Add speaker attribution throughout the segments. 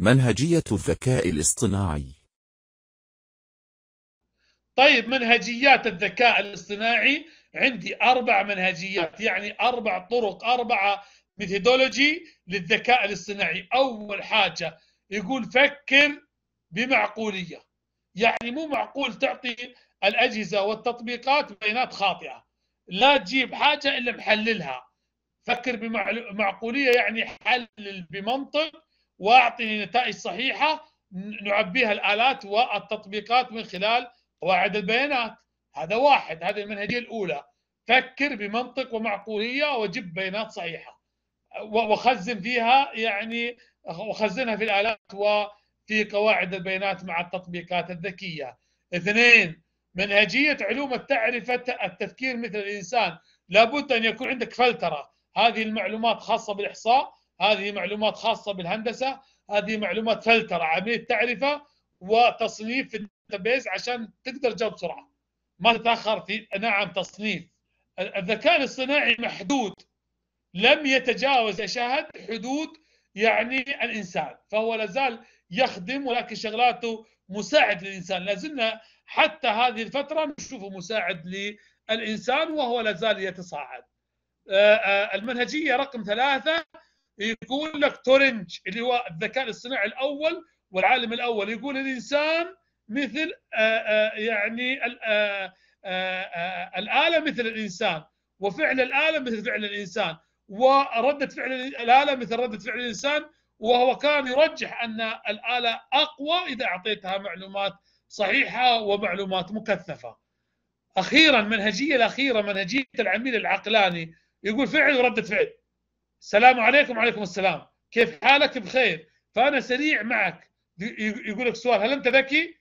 Speaker 1: منهجية الذكاء الاصطناعي طيب منهجيات الذكاء الاصطناعي عندي أربع منهجيات يعني أربع طرق أربعة ميثودولوجي للذكاء الاصطناعي أول حاجة يقول فكر بمعقولية يعني مو معقول تعطي الأجهزة والتطبيقات بيانات خاطئة لا تجيب حاجة إلا محللها فكر بمعقوليه يعني حلل بمنطق واعطني نتائج صحيحه نعبيها الالات والتطبيقات من خلال قواعد البيانات هذا واحد هذه المنهجيه الاولى فكر بمنطق ومعقوليه وجب بيانات صحيحه وخزن فيها يعني وخزنها في الالات وفي قواعد البيانات مع التطبيقات الذكيه اثنين منهجيه علوم التعرفه التفكير مثل الانسان لابد ان يكون عندك فلتره هذه المعلومات خاصه بالاحصاء هذه معلومات خاصه بالهندسه هذه معلومات فلتر عمليه تعرفه وتصنيف في الداتابيز عشان تقدر تجاوب بسرعه ما تتاخر في نعم تصنيف الذكاء الاصطناعي محدود لم يتجاوز يا شاهد حدود يعني الانسان فهو لازال يخدم ولكن شغلاته مساعد للانسان لازلنا حتى هذه الفتره نشوفه مساعد للانسان وهو لازال يتصاعد آه، آه، المنهجيه رقم ثلاثه يقول لك تورنج اللي هو الذكاء الاصطناعي الاول والعالم الاول يقول الانسان مثل آه، يعني الاله مثل الانسان وفعل الاله مثل فعل الانسان ورده فعل الاله مثل رده فعل الانسان وهو كان يرجح ان الاله اقوى اذا اعطيتها معلومات صحيحه ومعلومات مكثفه. اخيرا منهجيه الاخيره منهجيه العميل العقلاني يقول فعل وردة فعل السلام عليكم وعليكم السلام كيف حالك بخير فأنا سريع معك يقول لك سؤال هل أنت ذكي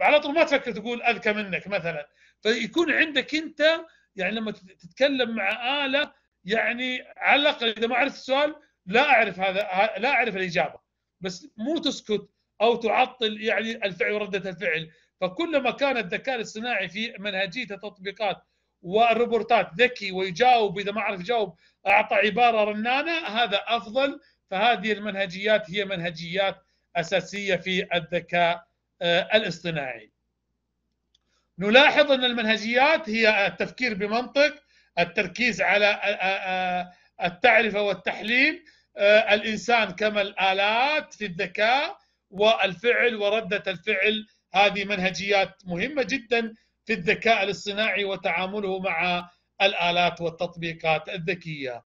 Speaker 1: على طول ما تفكر تقول أذكى منك مثلا فيكون عندك أنت يعني لما تتكلم مع آلة يعني على الأقل إذا ما عرفت السؤال لا أعرف هذا لا أعرف الإجابة بس مو تسكت أو تعطل يعني الفعل وردة الفعل فكلما كان الذكاء الاصطناعي في منهجية التطبيقات والروبورتات ذكي ويجاوب اذا ما عرف يجاوب اعطى عباره رنانه هذا افضل فهذه المنهجيات هي منهجيات اساسيه في الذكاء آه، الاصطناعي. نلاحظ ان المنهجيات هي التفكير بمنطق، التركيز على آه، آه، التعرفه والتحليل، الانسان كما الالات في الذكاء والفعل ورده الفعل هذه منهجيات مهمه جدا في الذكاء الاصطناعي وتعامله مع الآلات والتطبيقات الذكية.